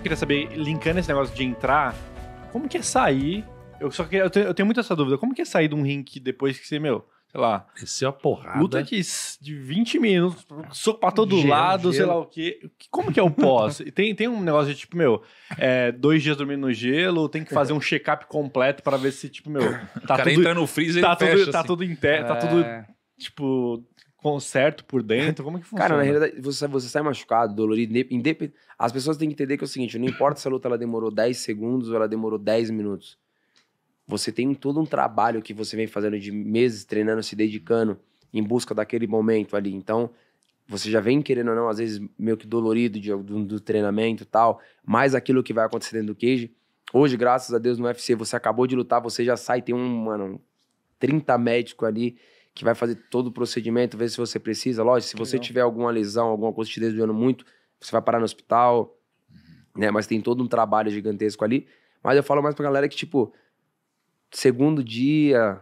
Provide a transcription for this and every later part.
queria saber, linkando esse negócio de entrar, como que é sair? Eu só queria, eu tenho, eu tenho muito essa dúvida. Como que é sair de um rink depois que você, meu, sei lá. Esse é uma porrada. Luta de, de 20 minutos, soco pra todo gelo, lado, gelo. sei lá o quê. Como que é o pós? tem, tem um negócio de tipo, meu, é, dois dias dormindo no gelo, tem que fazer um check-up completo para ver se, tipo, meu. Tá o cara tudo, entra no freezer tá e tudo, fecha, tá assim. tudo em terra, tá tudo. É. Tipo, conserto por dentro? Então, como é que funciona? Cara, na realidade, você, você sai machucado, dolorido, independente. As pessoas têm que entender que é o seguinte: não importa se a luta ela demorou 10 segundos ou ela demorou 10 minutos. Você tem todo um trabalho que você vem fazendo de meses, treinando, se dedicando em busca daquele momento ali. Então, você já vem querendo ou não, às vezes meio que dolorido de, do, do treinamento e tal, mais aquilo que vai acontecer dentro do cage. Hoje, graças a Deus, no UFC, você acabou de lutar, você já sai, tem um, mano, 30 médicos ali que vai fazer todo o procedimento, ver se você precisa. Lógico, se você Legal. tiver alguma lesão, alguma coisa te desviando muito, você vai parar no hospital, uhum. né? Mas tem todo um trabalho gigantesco ali. Mas eu falo mais pra galera que, tipo, segundo dia,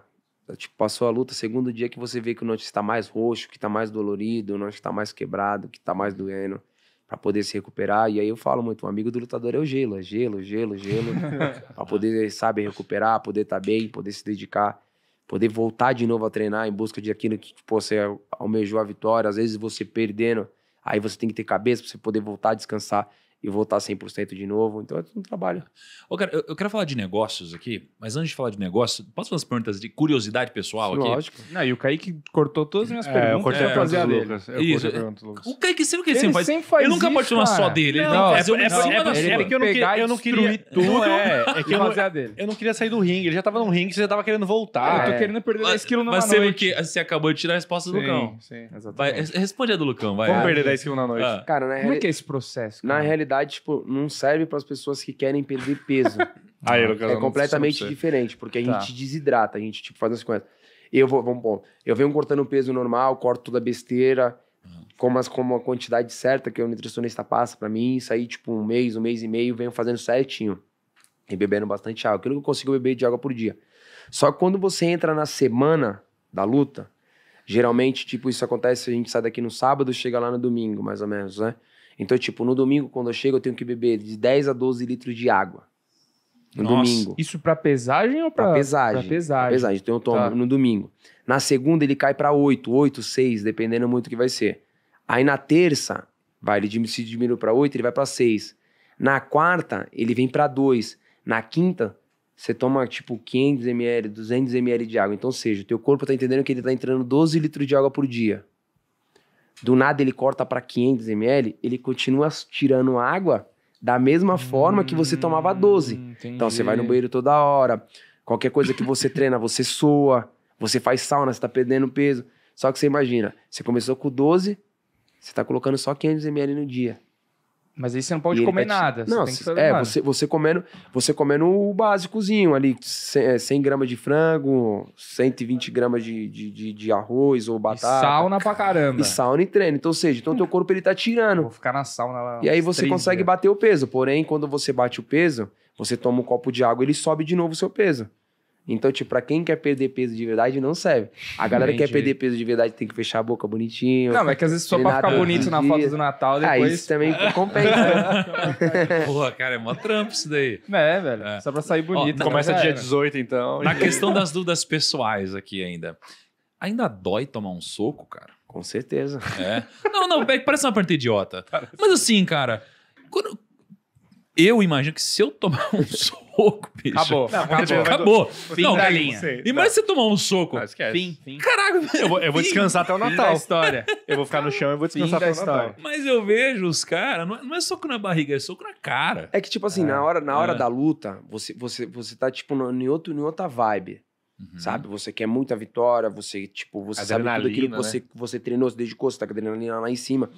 tipo, passou a luta, segundo dia que você vê que o nosso está mais roxo, que está mais dolorido, o note está mais quebrado, que está mais doendo, para poder se recuperar. E aí eu falo muito, um amigo do lutador é o gelo, é gelo, gelo, gelo, para poder, sabe, recuperar, poder estar tá bem, poder se dedicar poder voltar de novo a treinar em busca de aquilo que pô, você almejou a vitória, às vezes você perdendo, aí você tem que ter cabeça para você poder voltar a descansar e voltar 100% de novo. Então é tudo um trabalho. Ô, cara, eu, eu, quero falar de negócios aqui, mas antes de falar de negócio, posso fazer umas perguntas de curiosidade pessoal Sim, aqui? Lógico. Não, e o Kaique cortou todas as minhas é, perguntas. Eu cortei é, a pergunta do Lucas. Eu isso. Pergunta do Lucas. O Kaique sempre que ele, ele sempre faz. Sempre faz ele nunca posso tomar só dele. Não, ele não, é, fazer é, uma é, é, é, é que eu não queria. Eu não queria tudo. É, é que eu, não, eu não queria sair do ringue. Ele já tava no ringue, você já tava querendo voltar. É. Eu tô querendo perder 10 quilos na noite. Mas que você acabou de tirar a resposta do Lucão. Sim, exatamente. Responde a do Lucão, vai. Vamos perder 10 ah, quilos na noite. Ah. Cara, Como é que é esse processo? Na realidade, verdade, tipo, não serve para as pessoas que querem perder peso. Aí, Lucas, ah, é completamente diferente, porque a tá. gente desidrata, a gente tipo, faz as coisas. Eu vou, vamos bom, eu venho cortando o peso normal, corto toda besteira, com como, as, como a quantidade certa que o nutricionista passa para mim, isso aí, tipo, um mês, um mês e meio, venho fazendo certinho. E bebendo bastante água, aquilo que eu consigo beber de água por dia. Só que quando você entra na semana da luta, geralmente, tipo, isso acontece, a gente sai daqui no sábado, chega lá no domingo, mais ou menos, né? Então, tipo, no domingo, quando eu chego, eu tenho que beber de 10 a 12 litros de água. No Nossa, domingo. Isso pra pesagem ou Pra pesagem? Pra pesagem. Pra pesagem. Então eu tomo tá. no domingo. Na segunda ele cai pra 8, 8, 6, dependendo muito do que vai ser. Aí na terça, vai, ele se diminui pra 8, ele vai pra 6. Na quarta, ele vem pra 2. Na quinta, você toma tipo 500 ml, 200 ml de água. Então, ou seja, o teu corpo tá entendendo que ele tá entrando 12 litros de água por dia do nada ele corta para 500 ml, ele continua tirando água da mesma forma que você tomava 12. Hum, entendi. Então você vai no banheiro toda hora, qualquer coisa que você treina, você soa, você faz sauna, você tá perdendo peso. Só que você imagina, você começou com 12, você tá colocando só 500 ml no dia. Mas aí você não pode comer tá nada. Te... Não, você é, Você, você, comendo, você comendo o básicozinho ali, 100 é, gramas de frango, 120 gramas de, de, de, de arroz ou batata. E sauna pra caramba. E sauna e treino. Então, ou seja, então teu hum. corpo ele tá tirando. Vou ficar na sauna lá. E aí você consegue bater o peso. Porém, quando você bate o peso, você toma um copo de água, ele sobe de novo o seu peso. Então, tipo, pra quem quer perder peso de verdade, não serve. A galera que quer perder peso de verdade tem que fechar a boca bonitinho. Não, mas é que às vezes só pra ficar bonito na foto do Natal depois. Ah, isso também compensa. Né? Porra, cara, é mó trampo isso daí. É, velho. É. Só pra sair bonito. Ó, né? começa dia 18, então. Na questão das dúvidas pessoais aqui ainda. Ainda dói tomar um soco, cara? Com certeza. É. Não, não, é parece uma pergunta idiota. Parece. Mas assim, cara, quando... eu imagino que se eu tomar um soco soco, bicho. Acabou. Não, acabou. acabou. Fim não, da linha. E mais você tomar um soco. Não, esquece. Fim, fim. Caraca, Eu vou, eu vou descansar até o Natal. história. Eu vou ficar no chão e vou descansar até o Natal. Mas eu vejo os caras, não, é, não, é soco na barriga, é soco na cara. É que, tipo assim, é. na hora, na hora é. da luta, você, você, você tá, tipo, em, outro, em outra vibe. Uhum. Sabe? Você quer muita vitória, você, tipo, você adrenalina, sabe tudo aquilo que né? você, você treinou, se dedicou, você tá com a adrenalina lá em cima.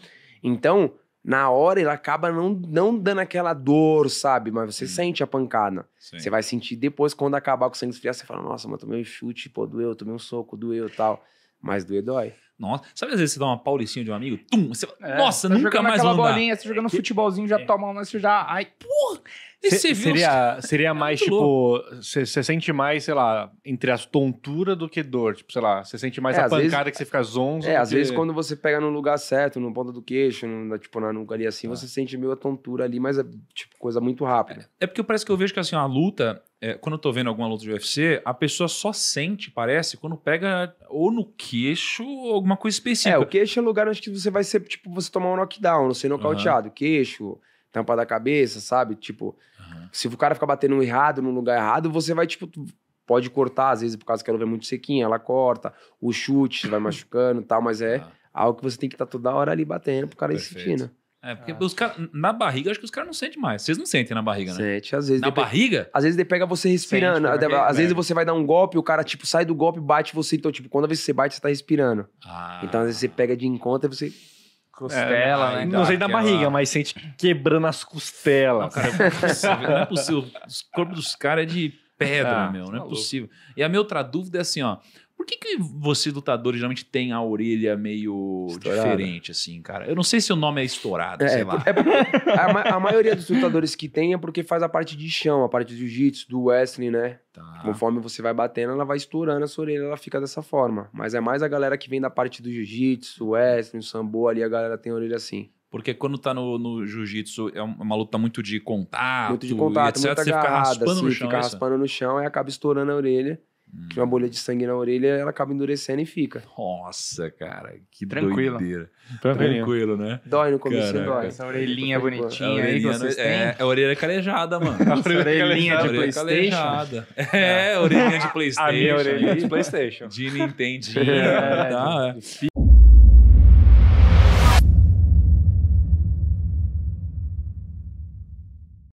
Então, na hora ele acaba não, não dando aquela dor, sabe? Mas você hum. sente a pancada. Sim. Você vai sentir depois, quando acabar com o sangue esfriar, você fala, nossa, mas tomei um chute, pô, doeu, tomei um soco, doeu tal. Mas doer dói. Nossa, sabe às vezes você dá uma paulicinha de um amigo? Tum, você, é, nossa, tá nunca mais vou andar. bolinha, você jogando é, futebolzinho, já é. toma uma, você já... Ai, porra! Se, você viu, seria seria mais, tipo, você sente mais, sei lá, entre as tontura do que dor. Tipo, sei lá, você sente mais é, a pancada vezes, que você fica zonzo. É, às que... vezes quando você pega no lugar certo, no ponta do queixo, no, tipo, na nuca ali assim, ah. você sente meio a tontura ali, mas é, tipo, coisa muito rápida. É, é porque parece que eu vejo que, assim, a luta, é, quando eu tô vendo alguma luta de UFC, a pessoa só sente, parece, quando pega ou no queixo ou alguma coisa específica. É, o queixo é o lugar onde você vai ser, tipo, você tomar um knockdown, ser nocauteado. Uhum. Queixo, tampa da cabeça, sabe? Tipo, uhum. se o cara ficar batendo errado, num lugar errado, você vai, tipo, pode cortar, às vezes, por causa que ela vê é muito sequinha, ela corta, o chute vai machucando e tal, mas é tá. algo que você tem que estar tá toda hora ali batendo pro cara ir sentindo. É, porque ah. os caras. Na barriga, acho que os caras não sentem mais. Vocês não sentem na barriga, né? Sente, às vezes. Na barriga? Às vezes ele pega você respirando. Sente, né? Né? às vezes é. você vai dar um golpe, o cara, tipo, sai do golpe e bate você. Então, tipo, quando a vez você bate, você tá respirando. Ah. Então, às vezes você pega de encontro e você. Costela, é, né? Não sei da barriga, mas sente quebrando as costelas. Não, cara, não, é possível, não é possível. O corpo dos caras é de pedra, ah, meu. Não é tá possível. E a minha outra dúvida é assim, ó. Por que, que você, lutador, geralmente tem a orelha meio Estourada. diferente, assim, cara? Eu não sei se o nome é estourado, é, sei lá. É, a, a, maioria dos lutadores que tem é porque faz a parte de chão, a parte do jiu-jitsu, do wrestling, né? Tá. Conforme você vai batendo, ela vai estourando a sua orelha, ela fica dessa forma. Mas é mais a galera que vem da parte do jiu-jitsu, wrestling, sambo, ali a galera tem a orelha assim. Porque quando tá no, no jiu-jitsu, é, é uma luta muito de contato. Muito de contato, etc, muita agarrada, você fica raspando assim, no chão. Fica raspando no chão e acaba estourando a orelha. Que uma bolha de sangue na orelha, ela acaba endurecendo e fica. Nossa, cara, que Tranquilo. doideira. Tranquilo. Tranquilo, né? Dói no começo, dói. Essa orelhinha é bonitinha aí que vocês é, têm. É, a orelha calejada, mano. Essa orelhinha de Playstation. Calejada. É, é orelhinha de Playstation. A minha orelhinha de Playstation. De Nintendinho. É, tá? É.